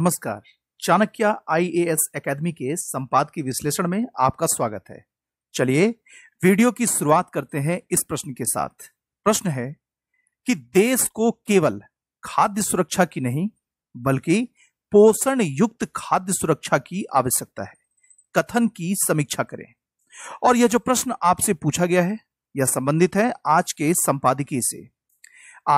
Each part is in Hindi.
नमस्कार चाणक्य आईएएस एकेडमी के संपादकीय विश्लेषण में आपका स्वागत है चलिए वीडियो की शुरुआत करते हैं इस प्रश्न के साथ प्रश्न है कि देश को केवल खाद्य सुरक्षा की नहीं बल्कि पोषण युक्त खाद्य सुरक्षा की आवश्यकता है कथन की समीक्षा करें और यह जो प्रश्न आपसे पूछा गया है यह संबंधित है आज के संपादकीय से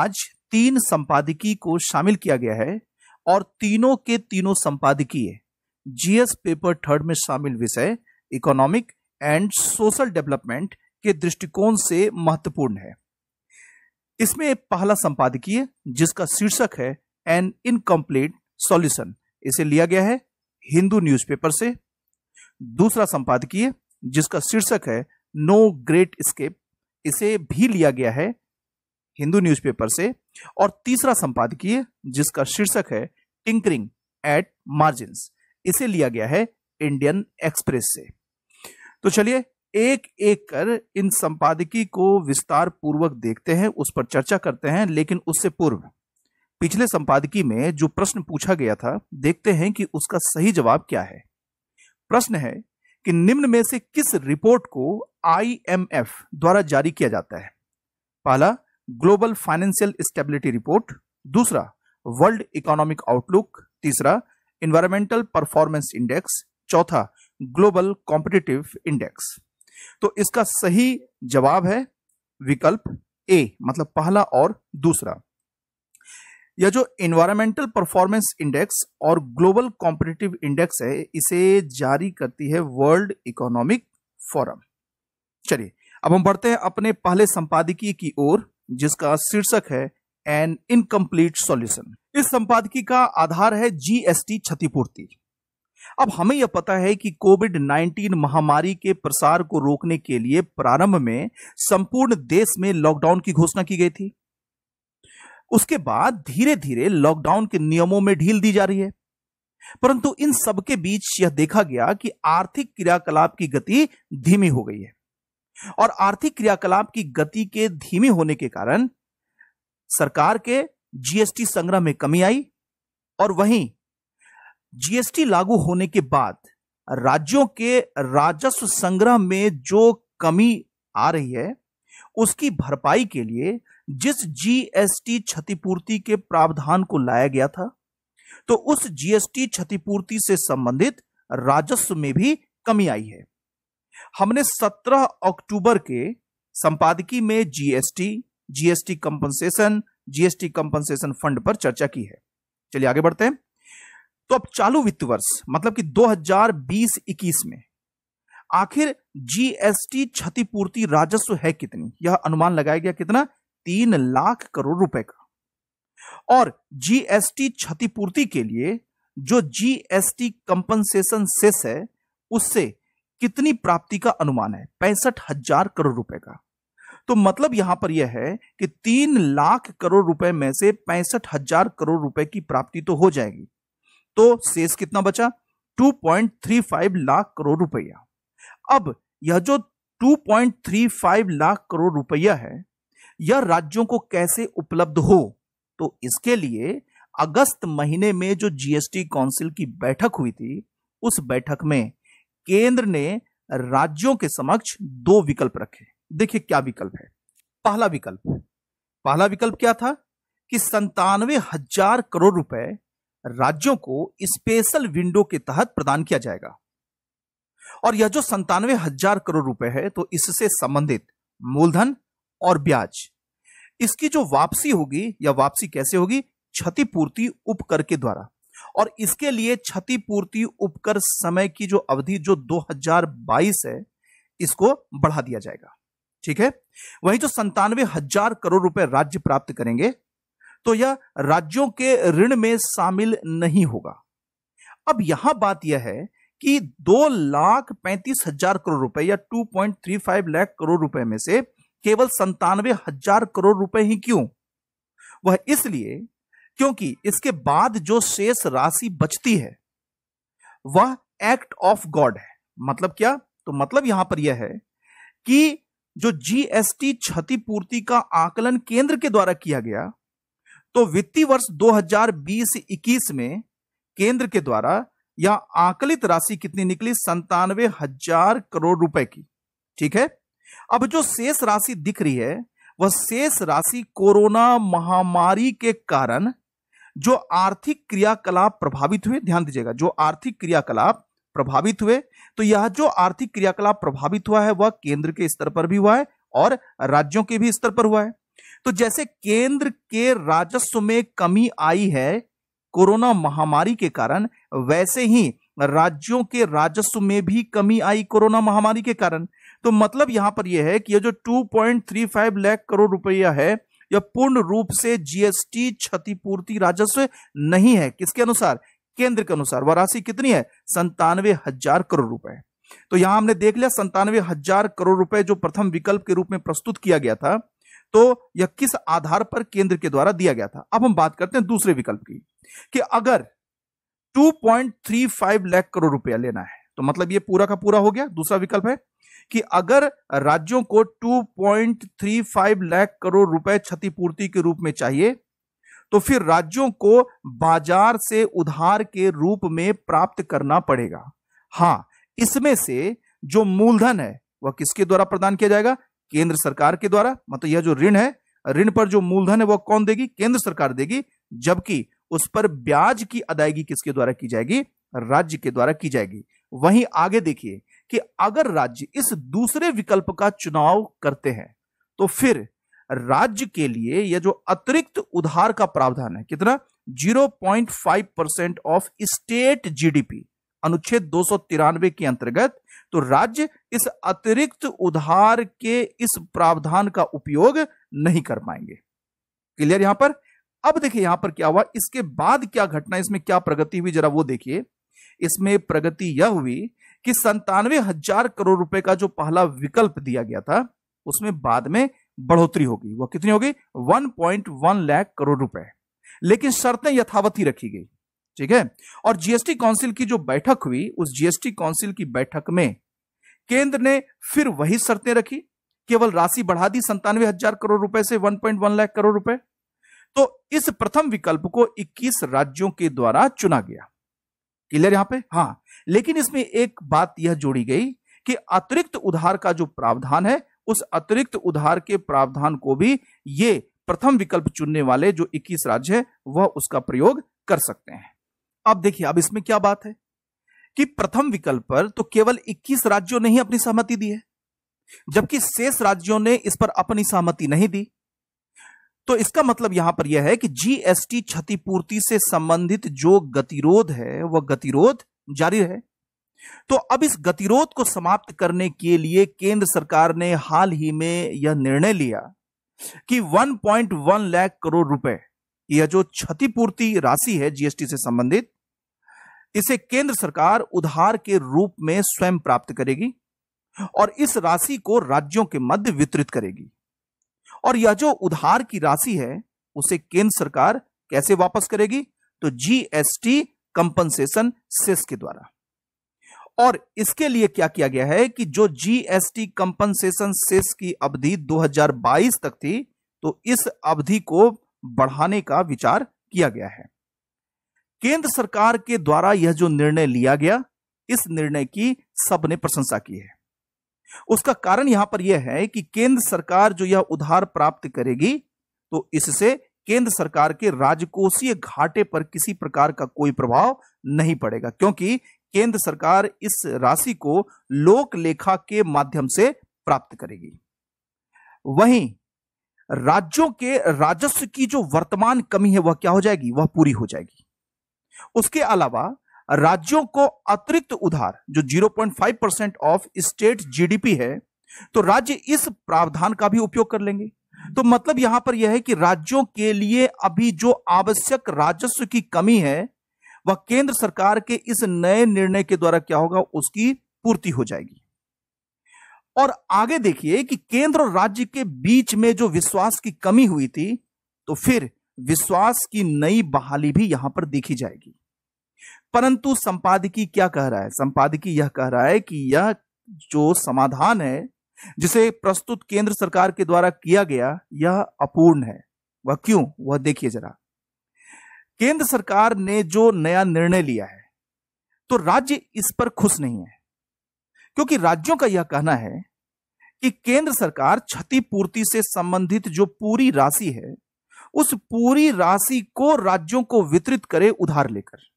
आज तीन संपादकीय को शामिल किया गया है और तीनों के तीनों संपादकीय जीएस पेपर थर्ड में शामिल विषय इकोनॉमिक एंड सोशल डेवलपमेंट के दृष्टिकोण से महत्वपूर्ण है इसमें पहला संपादकीय जिसका शीर्षक है एन इनकम्प्लीट सॉल्यूशन इसे लिया गया है हिंदू न्यूज़पेपर से दूसरा संपादकीय जिसका शीर्षक है नो ग्रेट स्केप इसे भी लिया गया है हिंदू न्यूज़पेपर से और तीसरा संपादकीय जिसका शीर्षक है टिंकरिंग एट मार्जिन इसे लिया गया है इंडियन एक्सप्रेस से तो चलिए एक एक कर इन संपादकी को विस्तार पूर्वक देखते हैं उस पर चर्चा करते हैं लेकिन उससे पूर्व पिछले संपादकी में जो प्रश्न पूछा गया था देखते हैं कि उसका सही जवाब क्या है प्रश्न है कि निम्न में से किस रिपोर्ट को आईएमएफ द्वारा जारी किया जाता है पहला ग्लोबल फाइनेंशियल स्टेबिलिटी रिपोर्ट दूसरा वर्ल्ड इकोनॉमिक आउटलुक तीसरा इन्वायरमेंटल परफॉर्मेंस इंडेक्स चौथा ग्लोबल कॉम्पिटिटिव इंडेक्स तो इसका सही जवाब है विकल्प ए मतलब पहला और दूसरा यह जो इन्वायरमेंटल परफॉर्मेंस इंडेक्स और ग्लोबल कॉम्पिटिटिव इंडेक्स है इसे जारी करती है वर्ल्ड इकोनॉमिक फोरम चलिए अब हम बढ़ते हैं अपने पहले संपादकीय की ओर जिसका शीर्षक है एन इनकम्प्लीट सॉल्यूशन इस संपादकी का आधार है जीएसटी क्षतिपूर्ति अब हमें यह पता है कि कोविड 19 महामारी के प्रसार को रोकने के लिए प्रारंभ में संपूर्ण देश में लॉकडाउन की घोषणा की गई थी उसके बाद धीरे धीरे लॉकडाउन के नियमों में ढील दी जा रही है परंतु इन सबके बीच यह देखा गया कि आर्थिक क्रियाकलाप की गति धीमी हो गई है और आर्थिक क्रियाकलाप की गति के धीमे होने के कारण सरकार के जीएसटी संग्रह में कमी आई और वहीं जीएसटी लागू होने के बाद राज्यों के राजस्व संग्रह में जो कमी आ रही है उसकी भरपाई के लिए जिस जीएसटी क्षतिपूर्ति के प्रावधान को लाया गया था तो उस जीएसटी क्षतिपूर्ति से संबंधित राजस्व में भी कमी आई है हमने 17 अक्टूबर के संपादकी में GST GST compensation GST compensation fund पर चर्चा की है चलिए आगे बढ़ते हैं तो अब चालू वित्त वर्ष मतलब कि 2020-21 में आखिर जीएसटी क्षतिपूर्ति राजस्व है कितनी यह अनुमान लगाया गया कितना तीन लाख करोड़ रुपए का और जीएसटी क्षतिपूर्ति के लिए जो जीएसटी कंपनसेशन सेस है उससे कितनी प्राप्ति का अनुमान है पैंसठ हजार करोड़ रुपए का तो मतलब यहां पर यह है कि तीन लाख करोड़ रुपए में से पैंसठ हजार करोड़ रुपए की प्राप्ति तो हो जाएगी तो शेष कितना बचा 2.35 लाख करोड़ रुपया अब यह जो 2.35 लाख करोड़ रुपया है यह राज्यों को कैसे उपलब्ध हो तो इसके लिए अगस्त महीने में जो जीएसटी काउंसिल की बैठक हुई थी उस बैठक में केंद्र ने राज्यों के समक्ष दो विकल्प रखे देखिए क्या विकल्प है पहला विकल्प पहला विकल्प क्या था कि संतानवे हजार करोड़ रुपए राज्यों को स्पेशल विंडो के तहत प्रदान किया जाएगा और यह जो संतानवे हजार करोड़ रुपए है तो इससे संबंधित मूलधन और ब्याज इसकी जो वापसी होगी या वापसी कैसे होगी क्षतिपूर्ति उपकर के द्वारा और इसके लिए क्षतिपूर्ति उपकर समय की जो अवधि जो 2022 है इसको बढ़ा दिया जाएगा ठीक है वहीं जो संतानवे हजार करोड़ रुपए राज्य प्राप्त करेंगे तो यह राज्यों के ऋण में शामिल नहीं होगा अब यहां बात यह है कि दो लाख पैंतीस हजार करोड़ रुपए या 2.35 लाख करोड़ रुपए में से केवल संतानवे हजार करोड़ रुपए ही क्यों वह इसलिए क्योंकि इसके बाद जो शेष राशि बचती है वह एक्ट ऑफ गॉड है मतलब क्या तो मतलब यहां पर यह है कि जो जीएसटी क्षतिपूर्ति का आकलन केंद्र के द्वारा किया गया तो वित्तीय वर्ष 2020-21 में केंद्र के द्वारा यह आकलित राशि कितनी निकली संतानवे हजार करोड़ रुपए की ठीक है अब जो शेष राशि दिख रही है वह शेष राशि कोरोना महामारी के कारण जो आर्थिक क्रियाकलाप प्रभावित हुए ध्यान दीजिएगा जो आर्थिक क्रियाकलाप प्रभावित हुए तो यह जो आर्थिक क्रियाकलाप प्रभावित हुआ है वह केंद्र के स्तर पर भी हुआ है और राज्यों के भी स्तर पर हुआ है तो जैसे केंद्र के राजस्व में कमी आई है कोरोना महामारी के कारण वैसे ही राज्यों के राजस्व में भी कमी आई कोरोना महामारी के कारण तो मतलब यहां पर यह है कि यह जो 2.35 लाख करोड़ रुपया है यह पूर्ण रूप से जीएसटी क्षतिपूर्ति राजस्व नहीं है किसके अनुसार केंद्र के अनुसार वह राशि कितनी है संतानवे हजार करोड़ रुपए तो यहां हमने देख लिया संतानवे हजार करोड़ रुपए जो प्रथम विकल्प के रूप में प्रस्तुत किया गया था तो यह किस आधार पर केंद्र के द्वारा दिया गया था अब हम बात करते हैं दूसरे विकल्प की कि अगर 2.35 लाख करोड़ रुपया लेना है तो मतलब ये पूरा का पूरा हो गया दूसरा विकल्प है कि अगर राज्यों को 2.35 लाख करोड़ रुपए क्षतिपूर्ति के रूप में चाहिए तो फिर राज्यों को बाजार से उधार के रूप में प्राप्त करना पड़ेगा हाँ इसमें से जो मूलधन है वह किसके द्वारा प्रदान किया जाएगा केंद्र सरकार के द्वारा मतलब यह जो ऋण है ऋण पर जो मूलधन है वह कौन देगी केंद्र सरकार देगी जबकि उस पर ब्याज की अदायगी किसके द्वारा की जाएगी राज्य के द्वारा की जाएगी वहीं आगे देखिए कि अगर राज्य इस दूसरे विकल्प का चुनाव करते हैं तो फिर राज्य के लिए यह जो अतिरिक्त उधार का प्रावधान है कितना 0.5 परसेंट ऑफ स्टेट जीडीपी अनुच्छेद दो के अंतर्गत तो राज्य इस अतिरिक्त उधार के इस प्रावधान का उपयोग नहीं कर पाएंगे क्लियर यहां पर अब देखिए यहां पर क्या हुआ इसके बाद क्या घटना इसमें क्या प्रगति हुई जरा वो देखिए इसमें प्रगति यह हुई कि संतानवे हजार करोड़ रुपए का जो पहला विकल्प दिया गया था उसमें बाद में बढ़ोतरी होगी वह कितनी होगी 1.1 लाख करोड़ रुपए लेकिन शर्तें यथावत ही रखी गई ठीक है और जीएसटी काउंसिल की जो बैठक हुई उस जीएसटी काउंसिल की बैठक में केंद्र ने फिर वही शर्तें रखी केवल राशि बढ़ा दी संतानवे हजार करोड़ रुपए से 1.1 लाख करोड़ रुपए तो इस प्रथम विकल्प को 21 राज्यों के द्वारा चुना गया क्लियर यहां पे हाँ लेकिन इसमें एक बात यह जोड़ी गई कि अतिरिक्त उधार का जो प्रावधान है उस अतिरिक्त उधार के प्रावधान को भी ये प्रथम विकल्प चुनने वाले जो 21 राज्य है वह उसका प्रयोग कर सकते हैं अब देखिए अब इसमें क्या बात है कि प्रथम विकल्प पर तो केवल 21 राज्यों ने ही अपनी सहमति दी है जबकि शेष राज्यों ने इस पर अपनी सहमति नहीं दी तो इसका मतलब यहां पर यह है कि जीएसटी क्षतिपूर्ति से संबंधित जो गतिरोध है वह गतिरोध जारी है तो अब इस गतिरोध को समाप्त करने के लिए केंद्र सरकार ने हाल ही में यह निर्णय लिया कि 1.1 लाख करोड़ रुपए यह जो क्षतिपूर्ति राशि है जीएसटी से संबंधित इसे केंद्र सरकार उधार के रूप में स्वयं प्राप्त करेगी और इस राशि को राज्यों के मध्य वितरित करेगी और यह जो उधार की राशि है उसे केंद्र सरकार कैसे वापस करेगी तो जीएसटी कंपनसेशन सेस के द्वारा और इसके लिए क्या किया गया है कि जो जीएसटी कंपनसेशन सेस की अवधि 2022 तक थी तो इस अवधि को बढ़ाने का विचार किया गया है केंद्र सरकार के द्वारा यह जो निर्णय लिया गया इस निर्णय की सबने प्रशंसा की है उसका कारण यहां पर यह है कि केंद्र सरकार जो यह उधार प्राप्त करेगी तो इससे केंद्र सरकार के राजकोषीय घाटे पर किसी प्रकार का कोई प्रभाव नहीं पड़ेगा क्योंकि केंद्र सरकार इस राशि को लोक लेखा के माध्यम से प्राप्त करेगी वहीं राज्यों के राजस्व की जो वर्तमान कमी है वह क्या हो जाएगी वह पूरी हो जाएगी उसके अलावा राज्यों को अतिरिक्त उधार जो 0.5 परसेंट ऑफ स्टेट जीडीपी है तो राज्य इस प्रावधान का भी उपयोग कर लेंगे तो मतलब यहां पर यह है कि राज्यों के लिए अभी जो आवश्यक राजस्व की कमी है वह केंद्र सरकार के इस नए निर्णय के द्वारा क्या होगा उसकी पूर्ति हो जाएगी और आगे देखिए कि केंद्र और राज्य के बीच में जो विश्वास की कमी हुई थी तो फिर विश्वास की नई बहाली भी यहां पर देखी जाएगी परंतु संपादकी क्या कह रहा है संपादकी यह कह रहा है कि यह जो समाधान है जिसे प्रस्तुत केंद्र सरकार के द्वारा किया गया यह अपूर्ण है वह क्यों वह देखिए जरा केंद्र सरकार ने जो नया निर्णय लिया है तो राज्य इस पर खुश नहीं है क्योंकि राज्यों का यह कहना है कि केंद्र सरकार क्षतिपूर्ति से संबंधित जो पूरी राशि है उस पूरी राशि को राज्यों को वितरित करे उधार लेकर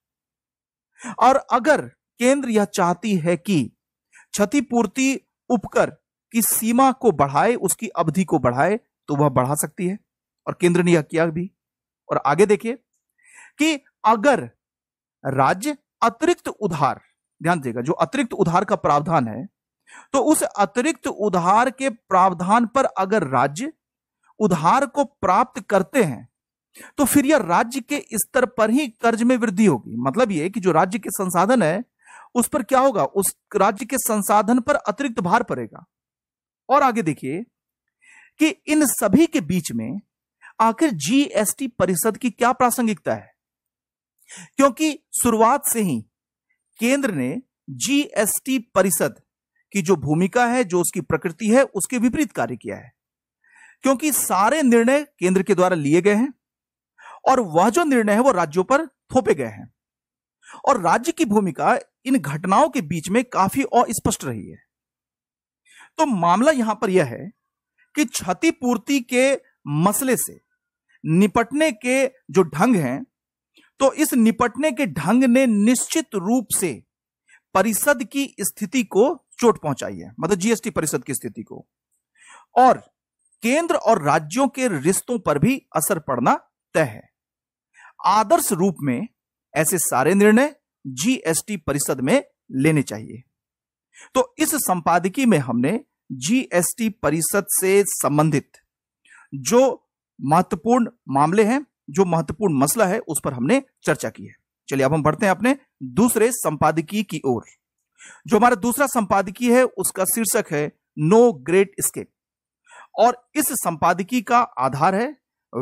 और अगर केंद्र यह चाहती है कि क्षतिपूर्ति उपकर की सीमा को बढ़ाए उसकी अवधि को बढ़ाए तो वह बढ़ा सकती है और केंद्र ने यह किया भी और आगे देखिए कि अगर राज्य अतिरिक्त उधार ध्यान देगा जो अतिरिक्त उधार का प्रावधान है तो उस अतिरिक्त उधार के प्रावधान पर अगर राज्य उधार को प्राप्त करते हैं तो फिर यह राज्य के स्तर पर ही कर्ज में वृद्धि होगी मतलब ये कि जो राज्य के संसाधन है उस पर क्या होगा उस राज्य के संसाधन पर अतिरिक्त भार पड़ेगा और आगे देखिए कि इन सभी के बीच में आखिर जीएसटी परिषद की क्या प्रासंगिकता है क्योंकि शुरुआत से ही केंद्र ने जीएसटी परिषद की जो भूमिका है जो उसकी प्रकृति है उसके विपरीत कार्य किया है क्योंकि सारे निर्णय केंद्र के द्वारा लिए गए हैं और वह जो निर्णय है वो राज्यों पर थोपे गए हैं और राज्य की भूमिका इन घटनाओं के बीच में काफी अस्पष्ट रही है तो मामला यहां पर यह है कि क्षतिपूर्ति के मसले से निपटने के जो ढंग हैं तो इस निपटने के ढंग ने निश्चित रूप से परिषद की स्थिति को चोट पहुंचाई है मतलब जीएसटी परिषद की स्थिति को और केंद्र और राज्यों के रिश्तों पर भी असर पड़ना तय है आदर्श रूप में ऐसे सारे निर्णय जीएसटी परिषद में लेने चाहिए तो इस संपादकीय में हमने जीएसटी परिषद से संबंधित जो महत्वपूर्ण मामले हैं जो महत्वपूर्ण मसला है उस पर हमने चर्चा की है चलिए अब हम बढ़ते हैं अपने दूसरे संपादकीय की ओर जो हमारा दूसरा संपादकीय है उसका शीर्षक है नो ग्रेट स्केप और इस संपादकीय का आधार है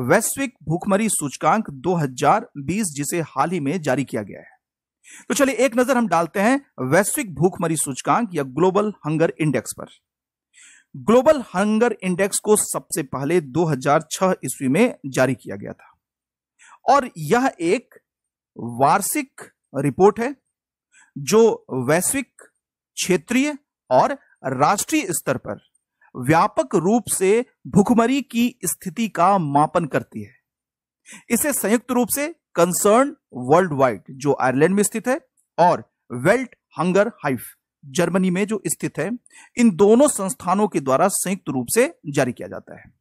वैश्विक भूखमरी सूचकांक 2020 जिसे हाल ही में जारी किया गया है तो चलिए एक नजर हम डालते हैं वैश्विक भूखमरी सूचकांक या ग्लोबल हंगर इंडेक्स पर ग्लोबल हंगर इंडेक्स को सबसे पहले 2006 ईस्वी में जारी किया गया था और यह एक वार्षिक रिपोर्ट है जो वैश्विक क्षेत्रीय और राष्ट्रीय स्तर पर व्यापक रूप से भुखमरी की स्थिति का मापन करती है इसे संयुक्त रूप से कंसर्न वर्ल्ड वाइड जो आयरलैंड में स्थित है और वेल्ट हंगर हाइफ जर्मनी में जो स्थित है इन दोनों संस्थानों के द्वारा संयुक्त रूप से जारी किया जाता है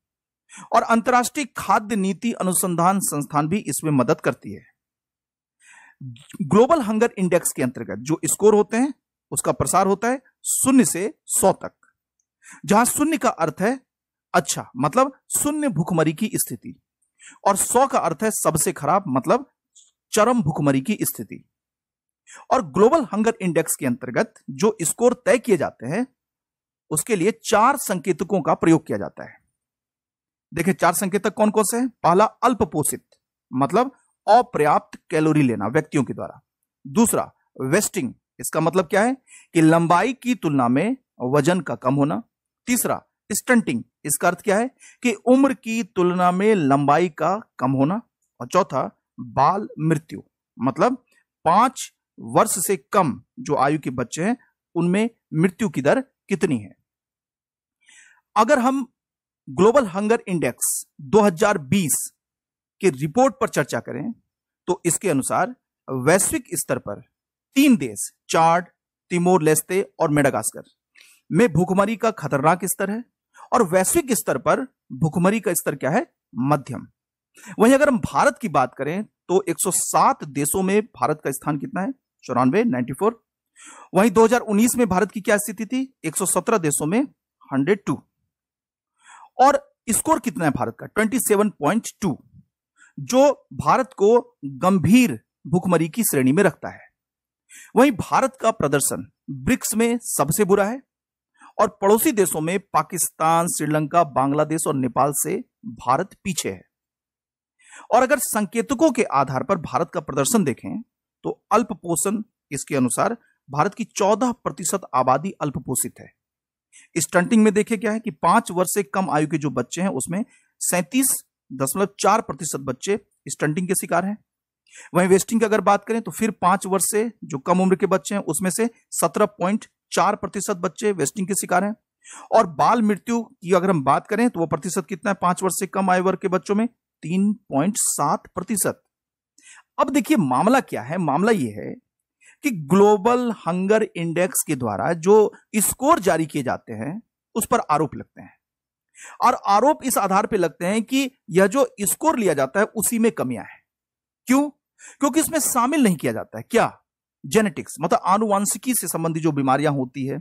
और अंतर्राष्ट्रीय खाद्य नीति अनुसंधान संस्थान भी इसमें मदद करती है ग्लोबल हंगर इंडेक्स के अंतर्गत जो स्कोर होते हैं उसका प्रसार होता है शून्य से सौ तक जहां शून्य का अर्थ है अच्छा मतलब शून्य भुखमरी की स्थिति और सौ का अर्थ है सबसे खराब मतलब चरम भुखमरी की स्थिति और ग्लोबल हंगर इंडेक्स के अंतर्गत जो स्कोर तय किए जाते हैं उसके लिए चार संकेतकों का प्रयोग किया जाता है देखिए चार संकेतक कौन कौन से हैं पहला अल्प पोषित मतलब अपर्याप्त कैलोरी लेना व्यक्तियों के द्वारा दूसरा वेस्टिंग इसका मतलब क्या है कि लंबाई की तुलना में वजन का कम होना तीसरा स्टंटिंग इसका अर्थ क्या है कि उम्र की तुलना में लंबाई का कम होना और चौथा बाल मृत्यु मतलब पांच वर्ष से कम जो आयु के बच्चे हैं उनमें मृत्यु की दर कितनी है अगर हम ग्लोबल हंगर इंडेक्स 2020 के रिपोर्ट पर चर्चा करें तो इसके अनुसार वैश्विक स्तर पर तीन देश चार्ड तिमोर लेस्ते और मेडागास्कर में भूखमरी का खतरनाक स्तर है और वैश्विक स्तर पर भूखमरी का स्तर क्या है मध्यम वहीं अगर हम भारत की बात करें तो 107 देशों में भारत का स्थान कितना है चौरानवे नाइन्टी फोर वहीं 2019 में भारत की क्या स्थिति थी 117 देशों में 102 और स्कोर कितना है भारत का 27.2 जो भारत को गंभीर भूखमरी की श्रेणी में रखता है वहीं भारत का प्रदर्शन ब्रिक्स में सबसे बुरा है और पड़ोसी देशों में पाकिस्तान श्रीलंका बांग्लादेश और नेपाल से भारत पीछे है और अगर संकेतकों के आधार पर भारत का प्रदर्शन देखें तो अल्प पोषण इसके अनुसार भारत की 14 प्रतिशत आबादी अल्पपोषित है स्टंटिंग में देखे क्या है कि पांच वर्ष से कम आयु के जो बच्चे हैं उसमें सैंतीस दशमलव चार प्रतिशत बच्चे स्टंटिंग के शिकार हैं वहीं वेस्टिंग की अगर बात करें तो फिर पांच वर्ष से जो कम उम्र के बच्चे हैं उसमें से सत्रह पॉइंट चार प्रतिशत बच्चे वेस्टिंग के शिकार हैं और बाल मृत्यु की अगर हम बात करें तो वह प्रतिशत कितना है पांच वर्ष से कम आयु वर्ग के बच्चों में तीन पॉइंट सात प्रतिशत अब देखिए मामला क्या है मामला यह है कि ग्लोबल हंगर इंडेक्स के द्वारा जो स्कोर जारी किए जाते हैं उस पर आरोप लगते हैं और आरोप इस आधार पर लगते हैं कि यह जो स्कोर लिया जाता है उसी में कमियां हैं क्यों क्योंकि इसमें शामिल नहीं किया जाता है क्या जेनेटिक्स मतलब आनुवांशिकी से संबंधित जो बीमारियां होती है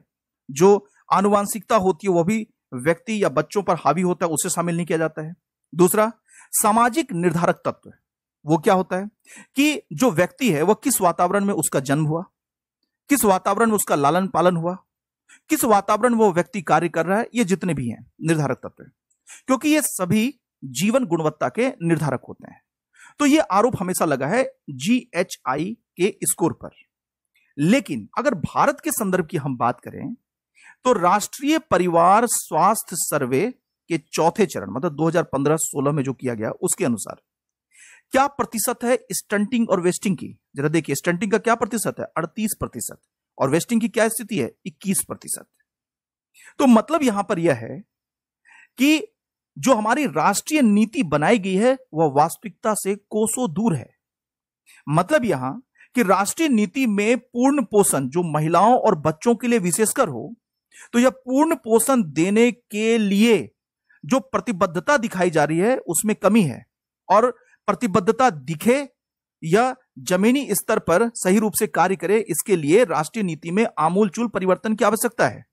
जो आनुवांशिकता होती है वह भी व्यक्ति या बच्चों पर हावी होता है उसे शामिल नहीं किया जाता है दूसरा सामाजिक निर्धारक तत्व वो क्या होता है कि जो व्यक्ति है वह किस वातावरण में उसका जन्म हुआ किस वातावरण में उसका लालन पालन हुआ किस वातावरण में वो व्यक्ति कार्य कर रहा है ये जितने भी हैं निर्धारक तत्व क्योंकि ये सभी जीवन गुणवत्ता के निर्धारक होते हैं तो ये आरोप हमेशा लगा है आई के स्कोर पर लेकिन अगर भारत के संदर्भ की हम बात करें तो राष्ट्रीय परिवार स्वास्थ्य सर्वे के चौथे चरण मतलब 2015-16 में जो किया गया उसके अनुसार क्या प्रतिशत है स्टंटिंग और वेस्टिंग की जरा देखिए स्टंटिंग का क्या प्रतिशत है अड़तीस प्रतिशत और वेस्टिंग की क्या स्थिति है इक्कीस प्रतिशत तो मतलब यहां पर यह है कि जो हमारी राष्ट्रीय नीति बनाई गई है वह वास्तविकता से कोसों दूर है मतलब यहां कि राष्ट्रीय नीति में पूर्ण पोषण जो महिलाओं और बच्चों के लिए विशेषकर हो तो यह पूर्ण पोषण देने के लिए जो प्रतिबद्धता दिखाई जा रही है उसमें कमी है और प्रतिबद्धता दिखे या जमीनी स्तर पर सही रूप से कार्य करे इसके लिए राष्ट्रीय नीति में आमूलचूल परिवर्तन की आवश्यकता है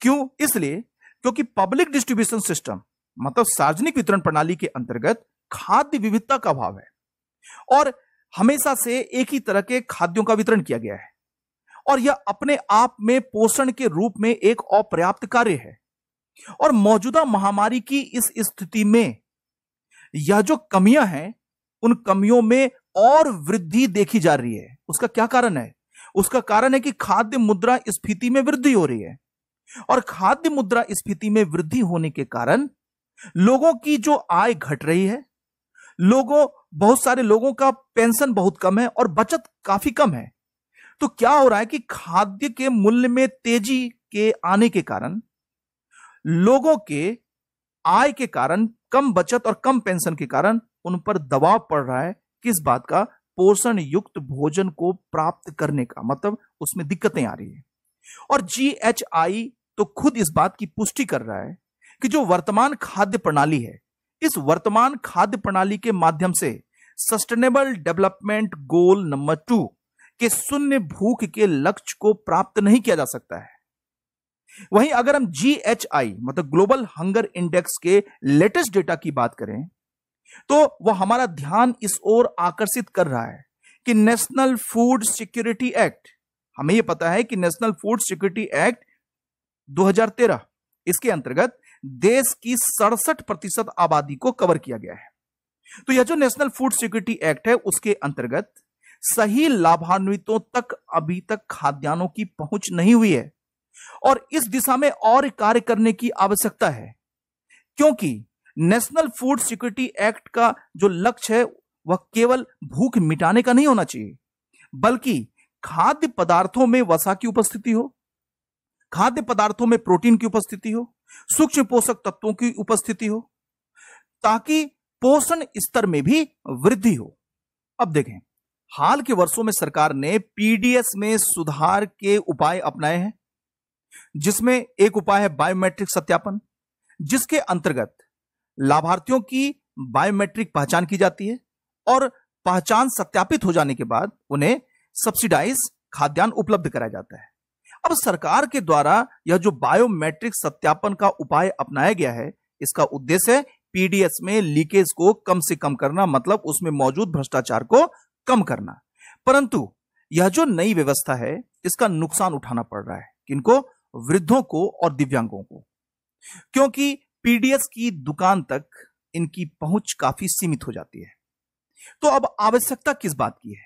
क्यों इसलिए क्योंकि पब्लिक डिस्ट्रीब्यूशन सिस्टम मतलब सार्वजनिक वितरण प्रणाली के अंतर्गत खाद्य विविधता का अभाव है और हमेशा से एक ही तरह के खाद्यों का वितरण किया गया है और यह अपने आप में पोषण के रूप में एक अपर्याप्त कार्य है और मौजूदा महामारी की इस स्थिति में यह जो कमियां हैं उन कमियों में और वृद्धि देखी जा रही है उसका क्या कारण है उसका कारण है कि खाद्य मुद्रा स्फीति में वृद्धि हो रही है और खाद्य मुद्रा स्फीति में वृद्धि होने के कारण लोगों की जो आय घट रही है लोगों बहुत सारे लोगों का पेंशन बहुत कम है और बचत काफी कम है तो क्या हो रहा है कि खाद्य के मूल्य में तेजी के आने के कारण लोगों के आय के कारण कम बचत और कम पेंशन के कारण उन पर दबाव पड़ रहा है किस बात का पोषण युक्त भोजन को प्राप्त करने का मतलब उसमें दिक्कतें आ रही है और जी एच आई तो खुद इस बात की पुष्टि कर रहा है कि जो वर्तमान खाद्य प्रणाली है इस वर्तमान खाद्य प्रणाली के माध्यम से sustainable development goal number two के शून्य भूख के लक्ष्य को प्राप्त नहीं किया जा सकता है वहीं अगर हम जी एच आई मतलब ग्लोबल हंगर इंडेक्स के लेटेस्ट डेटा की बात करें तो वह हमारा ध्यान इस ओर आकर्षित कर रहा है कि नेशनल फूड सिक्योरिटी एक्ट हमें यह पता है कि नेशनल फूड सिक्योरिटी एक्ट 2013 इसके अंतर्गत देश की सड़सठ प्रतिशत आबादी को कवर किया गया है तो यह जो नेशनल फूड सिक्योरिटी एक्ट है उसके अंतर्गत सही लाभान्वितों तक अभी तक खाद्यान्नों की पहुंच नहीं हुई है और इस दिशा में और कार्य करने की आवश्यकता है क्योंकि नेशनल फूड सिक्योरिटी एक्ट का जो लक्ष्य है वह केवल भूख मिटाने का नहीं होना चाहिए बल्कि खाद्य पदार्थों में वसा की उपस्थिति हो खाद्य पदार्थों में प्रोटीन की उपस्थिति हो सूक्ष्म पोषक तत्वों की उपस्थिति हो ताकि पोषण स्तर में भी वृद्धि हो अब देखें हाल के वर्षों में सरकार ने पीडीएस में सुधार के उपाय अपनाए हैं जिसमें एक उपाय है बायोमेट्रिक सत्यापन जिसके अंतर्गत लाभार्थियों की बायोमेट्रिक पहचान की जाती है और पहचान सत्यापित हो जाने के बाद उन्हें सब्सिडाइज खाद्यान्न उपलब्ध कराया जाता है अब सरकार के द्वारा यह जो बायोमेट्रिक सत्यापन का उपाय अपनाया गया है इसका उद्देश्य पीडीएस में लीकेज को कम से कम करना मतलब उसमें मौजूद भ्रष्टाचार को कम करना परंतु यह जो नई व्यवस्था है इसका नुकसान उठाना पड़ रहा है किनको वृद्धों को और दिव्यांगों को क्योंकि पीडीएस की दुकान तक इनकी पहुंच काफी सीमित हो जाती है तो अब आवश्यकता किस बात की है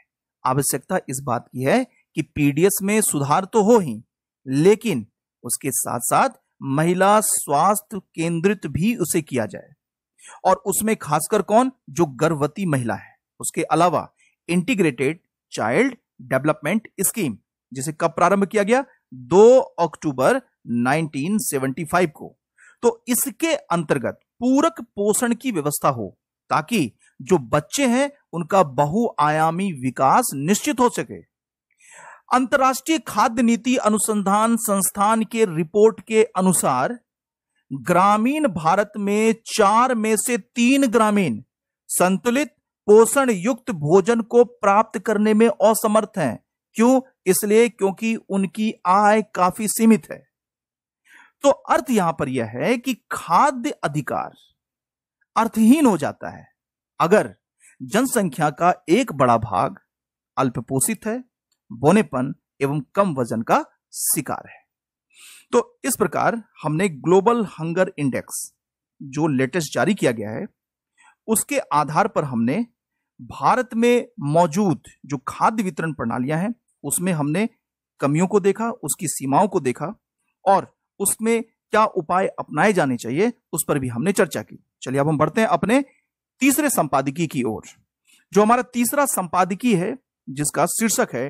आवश्यकता इस बात की है कि पीडीएस में सुधार तो हो ही लेकिन उसके साथ साथ महिला स्वास्थ्य केंद्रित भी उसे किया जाए और उसमें खासकर कौन जो गर्भवती महिला है उसके अलावा इंटीग्रेटेड चाइल्ड डेवलपमेंट स्कीम जिसे कब प्रारंभ किया गया 2 अक्टूबर 1975 को तो इसके अंतर्गत पूरक पोषण की व्यवस्था हो ताकि जो बच्चे हैं उनका बहुआयामी विकास निश्चित हो सके अंतर्राष्ट्रीय खाद्य नीति अनुसंधान संस्थान के रिपोर्ट के अनुसार ग्रामीण भारत में चार में से तीन ग्रामीण संतुलित पोषण युक्त भोजन को प्राप्त करने में असमर्थ हैं क्यों इसलिए क्योंकि उनकी आय काफी सीमित है तो अर्थ यहां पर यह है कि खाद्य अधिकार अर्थहीन हो जाता है अगर जनसंख्या का एक बड़ा भाग अल्पपोषित है बोनेपन एवं कम वजन का शिकार है तो इस प्रकार हमने ग्लोबल हंगर इंडेक्स जो लेटेस्ट जारी किया गया है उसके आधार पर हमने भारत में मौजूद जो खाद्य वितरण प्रणालियां हैं उसमें हमने कमियों को देखा उसकी सीमाओं को देखा और उसमें क्या उपाय अपनाए जाने चाहिए उस पर भी हमने चर्चा की चलिए अब हम बढ़ते हैं अपने तीसरे संपादकीय की ओर जो हमारा तीसरा संपादकीय है जिसका शीर्षक है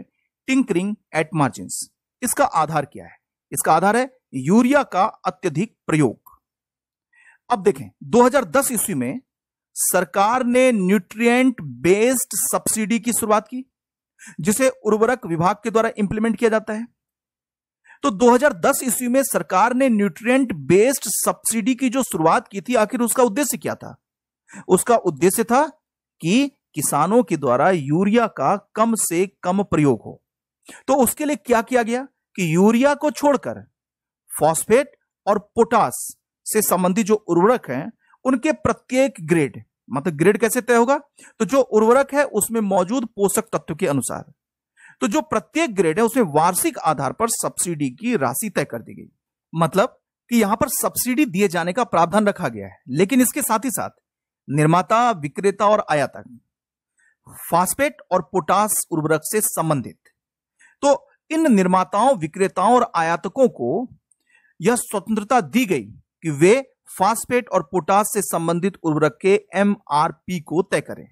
टिंकरिंग एट मार्जिन इसका आधार क्या है इसका आधार है यूरिया का अत्यधिक प्रयोग अब देखें 2010 ईस्वी में सरकार ने न्यूट्रिएंट बेस्ड सब्सिडी की शुरुआत की जिसे उर्वरक विभाग के द्वारा इंप्लीमेंट किया जाता है तो 2010 ईस्वी में सरकार ने न्यूट्रिएंट बेस्ड सब्सिडी की जो शुरुआत की थी आखिर उसका उद्देश्य क्या था उसका उद्देश्य था कि किसानों के द्वारा यूरिया का कम से कम प्रयोग हो तो उसके लिए क्या किया गया कि यूरिया को छोड़कर फॉस्फेट और पोटास से संबंधित जो उर्वरक हैं उनके प्रत्येक ग्रेड मतलब ग्रेड कैसे तय होगा तो जो उर्वरक है उसमें मौजूद पोषक तत्व के अनुसार तो जो प्रत्येक ग्रेड है उसमें वार्षिक आधार पर सब्सिडी की राशि तय कर दी गई मतलब कि यहां पर सब्सिडी दिए जाने का प्रावधान रखा गया है लेकिन इसके साथ ही साथ निर्माता विक्रेता और आयातक फास्फेट और पोटास उर्वरक से संबंधित तो इन निर्माताओं विक्रेताओं और आयातकों को यह स्वतंत्रता दी गई कि वे फास्फेट और पोटास से संबंधित उर्वरक के एमआरपी को तय करें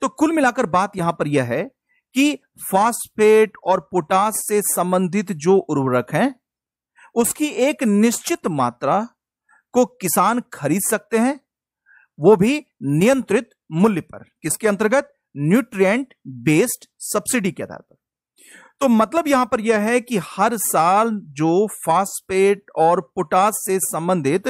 तो कुल मिलाकर बात यहां पर यह है कि फास्फेट और पोटास से संबंधित जो उर्वरक हैं उसकी एक निश्चित मात्रा को किसान खरीद सकते हैं वो भी नियंत्रित मूल्य पर किसके अंतर्गत न्यूट्रिएंट बेस्ड सब्सिडी के आधार पर तो मतलब यहां पर यह है कि हर साल जो फास्फेट और पोटास से संबंधित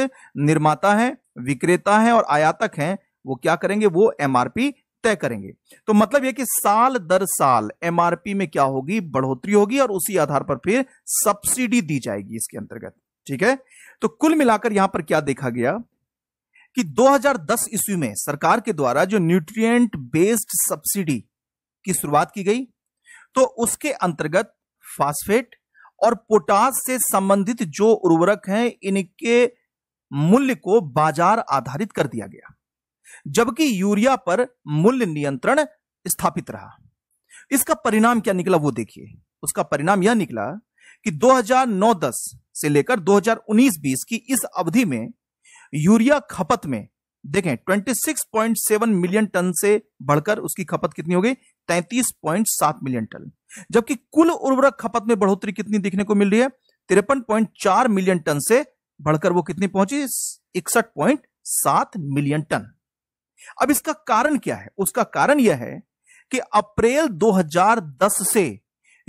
निर्माता है विक्रेता है और आयातक हैं वो क्या करेंगे वो एमआरपी तय करेंगे तो मतलब यह कि साल दर साल एमआरपी में क्या होगी बढ़ोतरी होगी और उसी आधार पर फिर सब्सिडी दी जाएगी इसके अंतर्गत ठीक है तो कुल मिलाकर यहां पर क्या देखा गया कि 2010 ईस्वी में सरकार के द्वारा जो न्यूट्रिएंट बेस्ड सब्सिडी की शुरुआत की गई तो उसके अंतर्गत फास्फेट और पोटास से संबंधित जो उर्वरक हैं इनके मूल्य को बाजार आधारित कर दिया गया जबकि यूरिया पर मूल्य नियंत्रण स्थापित रहा इसका परिणाम क्या निकला वो देखिए उसका परिणाम यह निकला कि 2009-10 से लेकर 2019-20 की इस अवधि में यूरिया खपत में देखें 26.7 मिलियन टन से बढ़कर उसकी खपत कितनी हो गई 33.7 मिलियन टन जबकि कुल उर्वरक खपत में बढ़ोतरी कितनी देखने को मिल रही है तिरपन पॉइंट चार मिलियन टन से बढ़कर वो कितनी पहुंची इकसठ पॉइंट सात मिलियन टन अब इसका कारण क्या है उसका कारण यह है कि अप्रैल 2010 से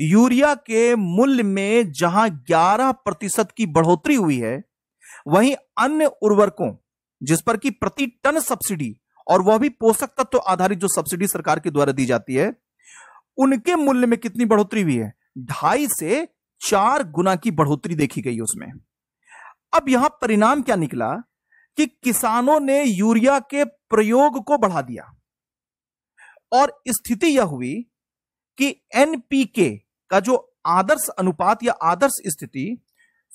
यूरिया के मूल्य में जहां 11 प्रतिशत की बढ़ोतरी हुई है वहीं अन्य उर्वरकों जिस पर की प्रति टन सब्सिडी और वह भी पोषक तत्व तो आधारित जो सब्सिडी सरकार के द्वारा दी जाती है उनके मूल्य में कितनी बढ़ोतरी हुई है ढाई से चार गुना की बढ़ोतरी देखी गई उसमें अब यहां परिणाम क्या निकला कि किसानों ने यूरिया के प्रयोग को बढ़ा दिया और स्थिति यह हुई कि एनपीके का जो आदर्श अनुपात या आदर्श स्थिति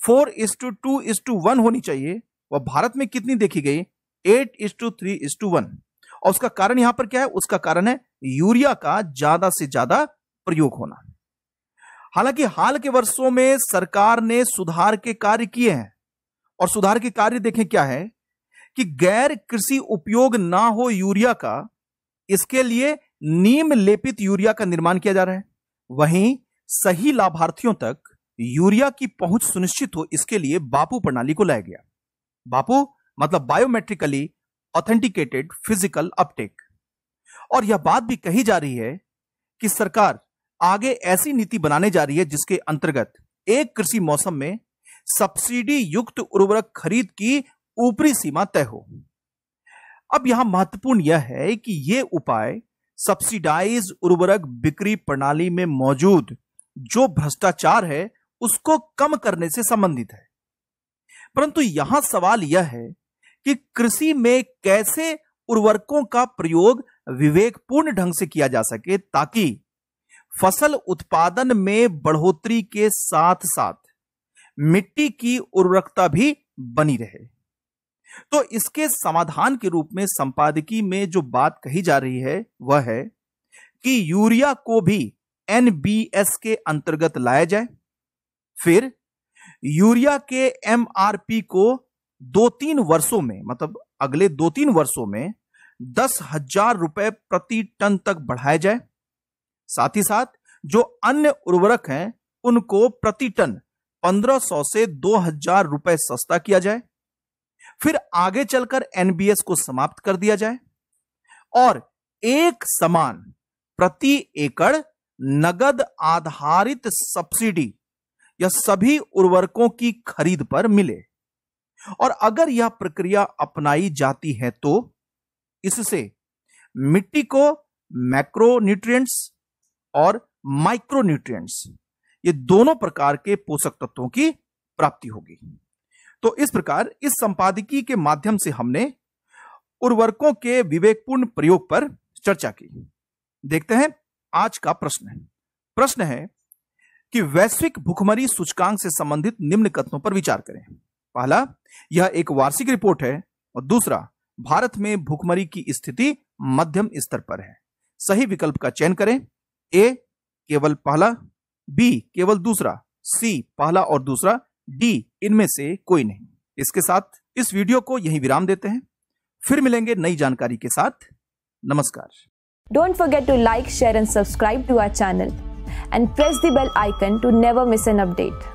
four is to two is to one होनी चाहिए वह भारत में कितनी देखी गई eight is to three is to one और उसका कारण यहां पर क्या है उसका कारण है यूरिया का ज्यादा से ज्यादा प्रयोग होना हालांकि हाल के वर्षों में सरकार ने सुधार के कार्य किए हैं और सुधार के कार्य देखें क्या है कि गैर कृषि उपयोग ना हो यूरिया का इसके लिए नीम लेपित यूरिया का निर्माण किया जा रहा है वहीं सही लाभार्थियों तक यूरिया की पहुंच सुनिश्चित हो इसके लिए बापू प्रणाली को लाया गया बापू मतलब बायोमेट्रिकली ऑथेंटिकेटेड फिजिकल अपटेक और यह बात भी कही जा रही है कि सरकार आगे ऐसी नीति बनाने जा रही है जिसके अंतर्गत एक कृषि मौसम में सब्सिडी युक्त उर्वरक खरीद की ऊपरी सीमा तय हो अब यहां महत्वपूर्ण यह है कि यह उपाय सब्सिडाइज उर्वरक बिक्री प्रणाली में मौजूद जो भ्रष्टाचार है उसको कम करने से संबंधित है परंतु यहां सवाल यह है कि कृषि में कैसे उर्वरकों का प्रयोग विवेकपूर्ण ढंग से किया जा सके ताकि फसल उत्पादन में बढ़ोतरी के साथ साथ मिट्टी की उर्वरकता भी बनी रहे तो इसके समाधान के रूप में संपादकी में जो बात कही जा रही है वह है कि यूरिया को भी एनबीएस के अंतर्गत लाया जाए फिर यूरिया के एमआरपी को दो तीन वर्षों में मतलब अगले दो तीन वर्षों में दस हजार रुपए प्रति टन तक बढ़ाया जाए साथ ही साथ जो अन्य उर्वरक हैं उनको प्रति टन पंद्रह सौ से दो हजार रुपए सस्ता किया जाए फिर आगे चलकर एनबीएस को समाप्त कर दिया जाए और एक समान प्रति एकड़ नगद आधारित सब्सिडी या सभी उर्वरकों की खरीद पर मिले और अगर यह प्रक्रिया अपनाई जाती है तो इससे मिट्टी को मैक्रोन्यूट्रिएंट्स और माइक्रोन्यूट्रिएंट्स ये दोनों प्रकार के पोषक तत्वों की प्राप्ति होगी तो इस प्रकार इस संपादकीय के माध्यम से हमने उर्वरकों के विवेकपूर्ण प्रयोग पर चर्चा की देखते हैं आज का प्रश्न प्रश्न है कि वैश्विक भूखमरी सूचकांक से संबंधित निम्न कथनों पर विचार करें पहला यह एक वार्षिक रिपोर्ट है और दूसरा भारत में भूखमरी की स्थिति मध्यम स्तर पर है सही विकल्प का चयन करें ए केवल पहला बी केवल दूसरा सी पहला और दूसरा डी इनमें से कोई नहीं इसके साथ इस वीडियो को यही विराम देते हैं फिर मिलेंगे नई जानकारी के साथ नमस्कार don't forget to like share and subscribe to our channel and press the bell icon to never miss an update